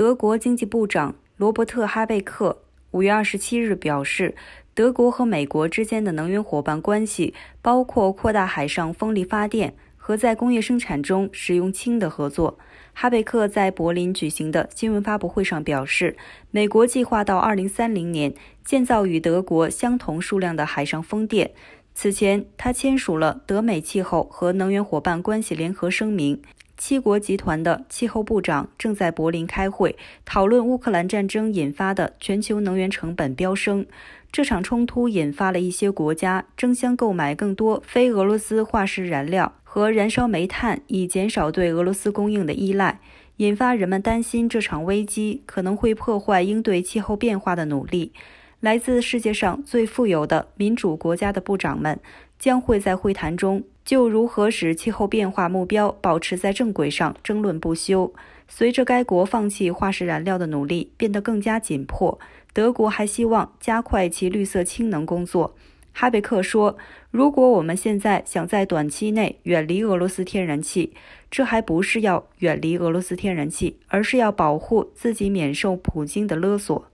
德国经济部长罗伯特·哈贝克五月二十七日表示，德国和美国之间的能源伙伴关系包括扩大海上风力发电和在工业生产中使用氢的合作。哈贝克在柏林举行的新闻发布会上表示，美国计划到二零三零年建造与德国相同数量的海上风电。此前，他签署了德美气候和能源伙伴关系联合声明。七国集团的气候部长正在柏林开会，讨论乌克兰战争引发的全球能源成本飙升。这场冲突引发了一些国家争相购买更多非俄罗斯化石燃料和燃烧煤炭，以减少对俄罗斯供应的依赖，引发人们担心这场危机可能会破坏应对气候变化的努力。来自世界上最富有的民主国家的部长们将会在会谈中。就如何使气候变化目标保持在正轨上争论不休。随着该国放弃化石燃料的努力变得更加紧迫，德国还希望加快其绿色氢能工作。哈贝克说：“如果我们现在想在短期内远离俄罗斯天然气，这还不是要远离俄罗斯天然气，而是要保护自己免受普京的勒索。”